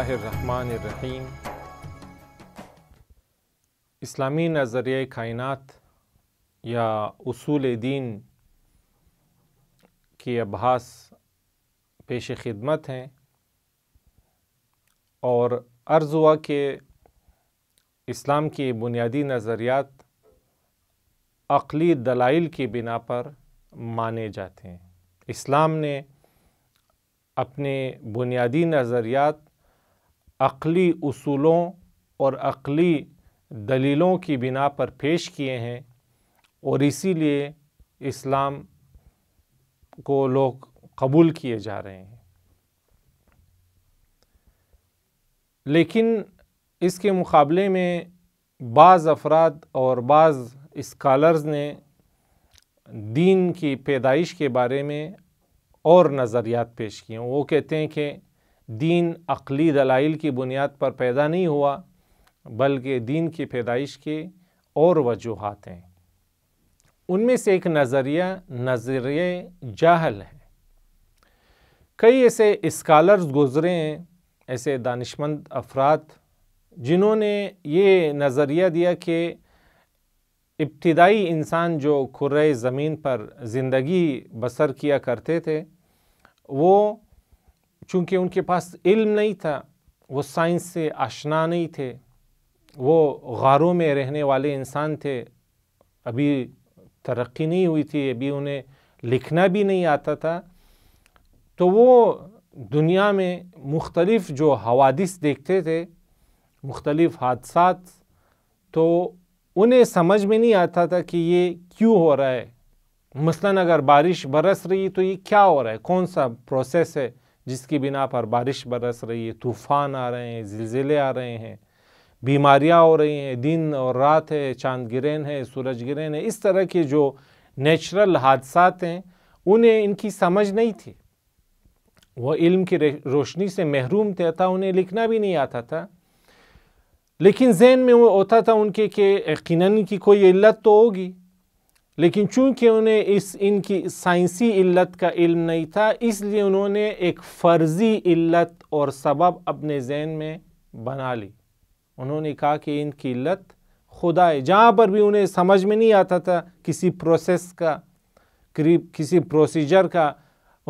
اللہ الرحمن الرحیم اسلامی نظریہ کائنات یا اصول دین کی ابحاث پیش خدمت ہیں اور عرض ہوا کہ اسلام کی بنیادی نظریات عقلی دلائل کی بنا پر مانے جاتے ہیں اسلام نے اپنے بنیادی نظریات عقلی اصولوں اور عقلی دلیلوں کی بنا پر پیش کیے ہیں اور اسی لیے اسلام کو لوگ قبول کیے جا رہے ہیں لیکن اس کے مقابلے میں بعض افراد اور بعض اسکالرز نے دین کی پیدائش کے بارے میں اور نظریات پیش کیے ہیں وہ کہتے ہیں کہ دین عقلی دلائل کی بنیاد پر پیدا نہیں ہوا بلکہ دین کی پیدائش کے اور وجوہات ہیں ان میں سے ایک نظریہ نظریہ جاہل ہے کئی ایسے اسکالرز گزرے ہیں ایسے دانشمند افراد جنہوں نے یہ نظریہ دیا کہ ابتدائی انسان جو کھر زمین پر زندگی بسر کیا کرتے تھے وہ چونکہ ان کے پاس علم نہیں تھا وہ سائنس سے آشنا نہیں تھے وہ غاروں میں رہنے والے انسان تھے ابھی ترقی نہیں ہوئی تھی ابھی انہیں لکھنا بھی نہیں آتا تھا تو وہ دنیا میں مختلف جو حوادث دیکھتے تھے مختلف حادثات تو انہیں سمجھ میں نہیں آتا تھا کہ یہ کیوں ہو رہا ہے مثلا اگر بارش برس رہی تو یہ کیا ہو رہا ہے کون سا پروسیس ہے جس کی بنا پر بارش برس رہی ہے طوفان آ رہے ہیں زلزلے آ رہے ہیں بیماریاں ہو رہی ہیں دن اور رات ہے چاند گرین ہے سورج گرین ہے اس طرح کے جو نیچرل حادثات ہیں انہیں ان کی سمجھ نہیں تھی وہ علم کی روشنی سے محروم تھے تھا انہیں لکھنا بھی نہیں آتا تھا لیکن ذہن میں وہ ہوتا تھا ان کے کہ یقیناً کی کوئی علت تو ہوگی لیکن چونکہ انہیں اس ان کی سائنسی علت کا علم نہیں تھا اس لیے انہوں نے ایک فرضی علت اور سبب اپنے ذہن میں بنا لی انہوں نے کہا کہ ان کی علت خدا ہے جہاں پر بھی انہیں سمجھ میں نہیں آتا تھا کسی پروسیس کا کسی پروسیجر کا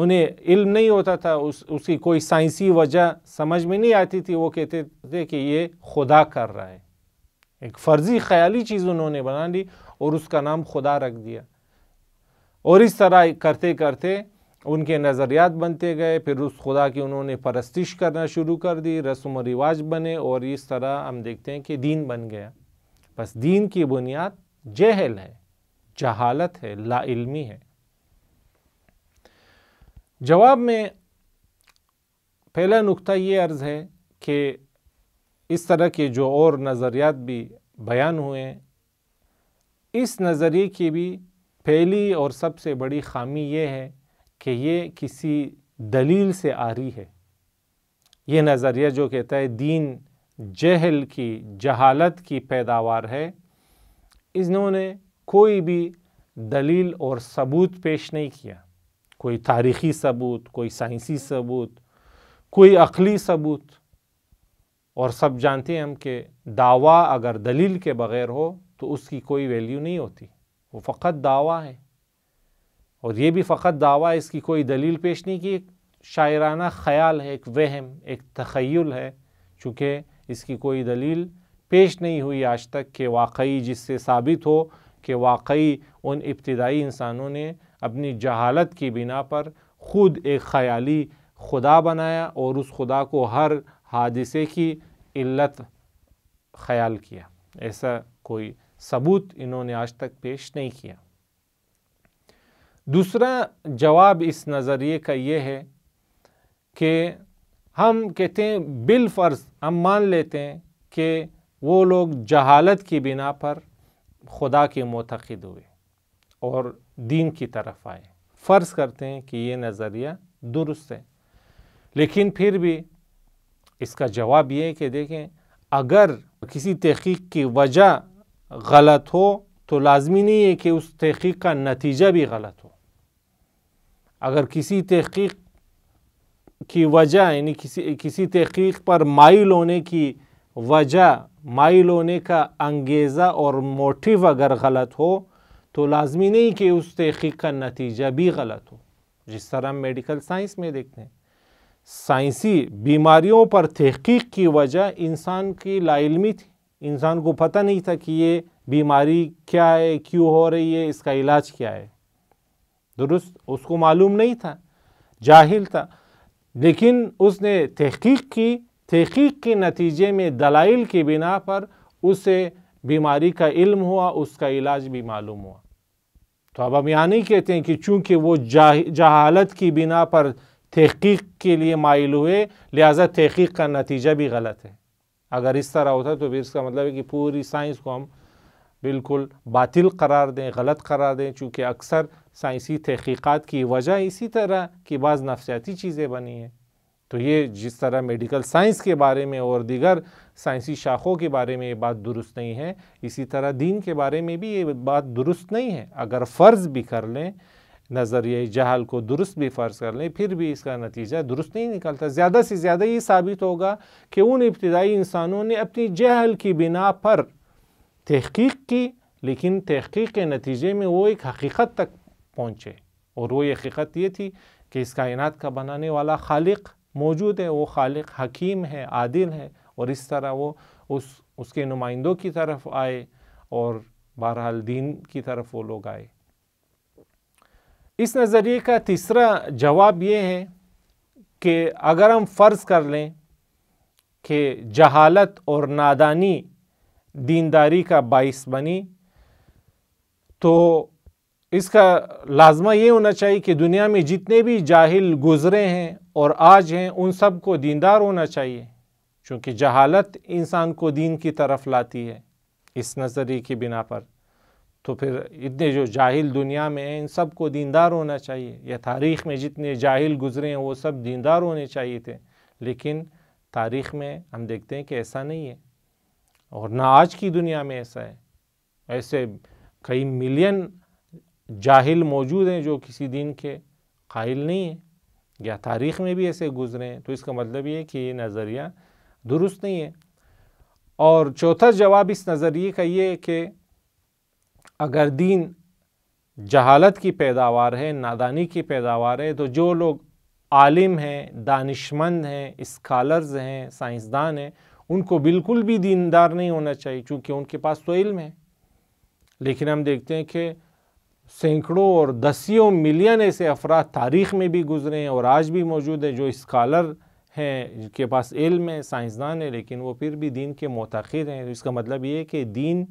انہیں علم نہیں ہوتا تھا اس اس کی کوئی سائنسی وجہ سمجھ میں نہیں آتی تھی وہ کہتے تھے کہ یہ خدا کر رہا ہے ایک فرضی خیالی چیز انہوں نے بنا لی اور اس کا نام خدا رکھ دیا اور اس طرح کرتے کرتے ان کے نظریات بنتے گئے پھر اس خدا کی انہوں نے پرستش کرنا شروع کر دی رسم و رواج بنے اور اس طرح ہم دیکھتے ہیں کہ دین بن گیا بس دین کی بنیاد جہل ہے جہالت ہے لا علمی ہے جواب میں پہلا نقطہ یہ عرض ہے کہ اس طرح کے جو اور نظریات بھی بیان ہوئے ہیں اس نظریے کی بھی پہلی اور سب سے بڑی خامی یہ ہے کہ یہ کسی دلیل سے آ رہی ہے یہ نظریہ جو کہتا ہے دین جہل کی جہالت کی پیداوار ہے انہوں نے کوئی بھی دلیل اور ثبوت پیش نہیں کیا کوئی تاریخی ثبوت کوئی سائنسی ثبوت کوئی عقلی ثبوت اور سب جانتے ہیں ہم کہ دعویٰ اگر دلیل کے بغیر ہو تو اس کی کوئی ویلیو نہیں ہوتی وہ فقط دعویٰ ہے اور یہ بھی فقط دعویٰ ہے اس کی کوئی دلیل پیش نہیں کی شاعرانہ خیال ہے ایک وہم ایک تخیل ہے چونکہ اس کی کوئی دلیل پیش نہیں ہوئی آج تک کہ واقعی جس سے ثابت ہو کہ واقعی ان ابتدائی انسانوں نے اپنی جہالت کی بنا پر خود ایک خیالی خدا بنایا اور اس خدا کو ہر حادثے کی علت خیال کیا ایسا کوئی ثبوت انہوں نے آج تک پیش نہیں کیا دوسرا جواب اس نظریے کا یہ ہے کہ ہم کہتے ہیں بال فرض ہم مان لیتے ہیں کہ وہ لوگ جہالت کی بنا پر خدا کے معتقد ہوئے اور دین کی طرف آئے فرض کرتے ہیں کہ یہ نظریہ درست ہے لیکن پھر بھی اس کا جواب یہ ہے کہ دیکھیں اگر کسی تحقیق کی وجہ غلط ہو تو لازمی نہیں ہے کہ اس تحقیق کا نتیجہ بھی غلط ہو اگر کسی تحقیق کی وجہ یعنی کسی کسی تحقیق پر مائل ہونے کی وجہ مائل ہونے کا انگیزہ اور موٹیو اگر غلط ہو تو لازمی نہیں کہ اس تحقیق کا نتیجہ بھی غلط ہو جس طرح ہم میڈیکل سائنس میں دیکھتے ہیں سائنسی بیماریوں پر تحقیق کی وجہ انسان کی لا علمی تھی انسان کو پتہ نہیں تھا کہ یہ بیماری کیا ہے کیوں ہو رہی ہے اس کا علاج کیا ہے درست اس کو معلوم نہیں تھا جاہل تھا لیکن اس نے تحقیق کی تحقیق کے نتیجے میں دلائل کی بنا پر اسے بیماری کا علم ہوا اس کا علاج بھی معلوم ہوا تو اب ہم یہاں نہیں کہتے ہیں کہ چونکہ وہ جہالت کی بنا پر تحقیق کے لیے مائل ہوئے لہذا تحقیق کا نتیجہ بھی غلط ہے اگر اس طرح ہوتا تو پھر اس کا مطلب ہے کہ پوری سائنس کو ہم بالکل باطل قرار دیں غلط قرار دیں چونکہ اکثر سائنسی تحقیقات کی وجہ اسی طرح کی بعض نفسیاتی چیزیں بنی ہیں تو یہ جس طرح میڈیکل سائنس کے بارے میں اور دیگر سائنسی شاخوں کے بارے میں یہ بات درست نہیں ہے اسی طرح دین کے بارے میں بھی یہ بات درست نہیں ہے اگر فرض بھی کر لیں نظریہ جہل کو درست بھی فرض کر لیں پھر بھی اس کا نتیجہ درست نہیں نکلتا زیادہ سے زیادہ یہ ثابت ہوگا کہ ان ابتدائی انسانوں نے اپنی جہل کی بنا پر تحقیق کی لیکن تحقیق کے نتیجے میں وہ ایک حقیقت تک پہنچے اور وہ حقیقت یہ تھی کہ اس کائنات کا بنانے والا خالق موجود ہے وہ خالق حکیم ہے عادل ہے اور اس طرح وہ اس اس کے نمائندوں کی طرف آئے اور بہرحال دین کی طرف وہ لوگ آئے اس نظریے کا تیسرا جواب یہ ہے کہ اگر ہم فرض کر لیں کہ جہالت اور نادانی دینداری کا باعث بنی تو اس کا لازمہ یہ ہونا چاہیے کہ دنیا میں جتنے بھی جاہل گزرے ہیں اور آج ہیں ان سب کو دیندار ہونا چاہیے چونکہ جہالت انسان کو دین کی طرف لاتی ہے اس نظریے کی بنا پر تو پھر اتنے جو جاہل دنیا میں ہیں ان سب کو دیندار ہونا چاہیے یا تاریخ میں جتنے جاہل گزرے ہیں وہ سب دیندار ہونے چاہیے تھے لیکن تاریخ میں ہم دیکھتے ہیں کہ ایسا نہیں ہے اور نہ آج کی دنیا میں ایسا ہے ایسے کئی ملین جاہل موجود ہیں جو کسی دین کے قائل نہیں ہیں یا تاریخ میں بھی ایسے گزرے ہیں تو اس کا مطلب یہ ہے کہ یہ نظریہ درست نہیں ہے اور چوتھا جواب اس نظریے کا یہ ہے کہ اگر دین جہالت کی پیداوار ہے نادانی کی پیداوار ہے تو جو لوگ عالم ہیں دانشمند ہیں اسکالرز ہیں سائنسدان ہیں ان کو بالکل بھی دیندار نہیں ہونا چاہیے چونکہ ان کے پاس تو علم ہے لیکن ہم دیکھتے ہیں کہ سینکڑوں اور دسیوں ملین ایسے افراد تاریخ میں بھی گزرے ہیں اور آج بھی موجود ہیں جو اسکالر ہیں جن کے پاس علم ہے سائنسدان ہے لیکن وہ پھر بھی دین کے متاخر ہیں اس کا مطلب یہ ہے کہ دین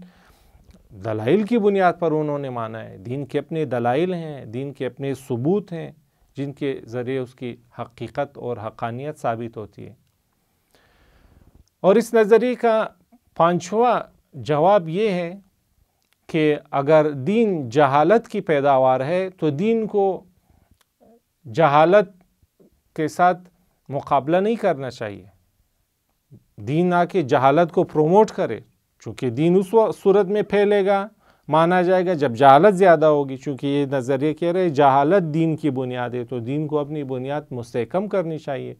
دلائل کی بنیاد پر انہوں نے مانا ہے دین کے اپنے دلائل ہیں دین کے اپنے ثبوت ہیں جن کے ذریعے اس کی حقیقت اور حقانیت ثابت ہوتی ہے اور اس نظریے کا پانچواں جواب یہ ہے کہ اگر دین جہالت کی پیداوار ہے تو دین کو جہالت کے ساتھ مقابلہ نہیں کرنا چاہیے دین آ کے جہالت کو پروموٹ کرے چونکہ دین اس صورت میں پھیلے گا مانا جائے گا جب جہالت زیادہ ہوگی چونکہ یہ نظریہ کہہ رہے جہالت دین کی بنیاد ہے تو دین کو اپنی بنیاد مستحکم کرنی چاہیے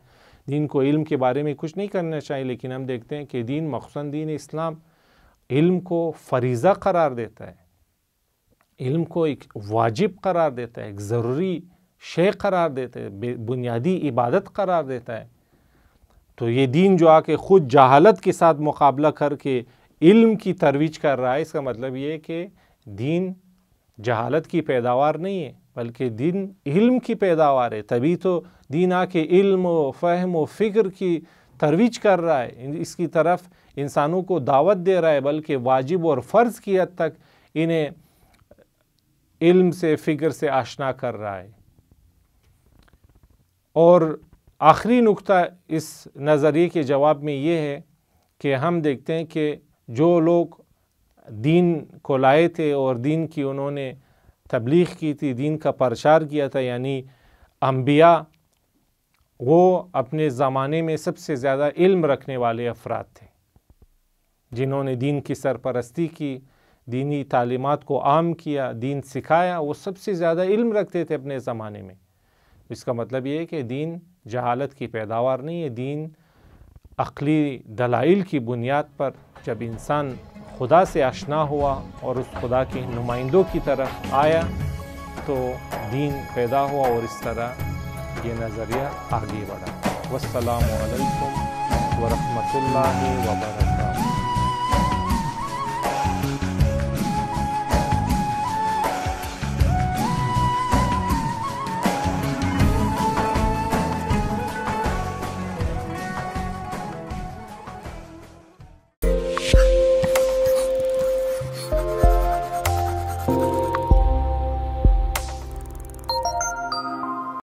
دین کو علم کے بارے میں کچھ نہیں کرنا چاہیے لیکن ہم دیکھتے ہیں کہ دین مخصوصاً دین اسلام علم کو فریضہ قرار دیتا ہے علم کو ایک واجب قرار دیتا ہے ایک ضروری شے قرار دیتا ہے بنیادی عبادت قرار دیتا ہے تو یہ دین جو آ کے خود جہالت کے ساتھ مقابلہ کر کے علم کی ترویج کر رہا ہے اس کا مطلب یہ کہ دین جہالت کی پیداوار نہیں ہے بلکہ دین علم کی پیداوار ہے تبھی تو دین آ کے علم و فہم و فکر کی ترویج کر رہا ہے اس کی طرف انسانوں کو دعوت دے رہا ہے بلکہ واجب اور فرض کی حد تک انہیں علم سے فکر سے آشنا کر رہا ہے اور آخری نقطہ اس نظریے کے جواب میں یہ ہے کہ ہم دیکھتے ہیں کہ جو لوگ دین کو لائے تھے اور دین کی انہوں نے تبلیغ کی تھی دین کا پرچار کیا تھا یعنی انبیاء وہ اپنے زمانے میں سب سے زیادہ علم رکھنے والے افراد تھے جنہوں نے دین کی سرپرستی کی دینی تعلیمات کو عام کیا دین سکھایا وہ سب سے زیادہ علم رکھتے تھے اپنے زمانے میں اس کا مطلب یہ ہے کہ دین جہالت کی پیداوار نہیں ہے دین عقلی دلائل کی بنیاد پر جب انسان خدا سے اشنا ہوا اور اس خدا کے نمائندوں کی طرف آیا تو دین پیدا ہوا اور اس طرح یہ نظریہ آگے بڑھا والسلام علیکم ورحمۃ اللہ وبرکاتہ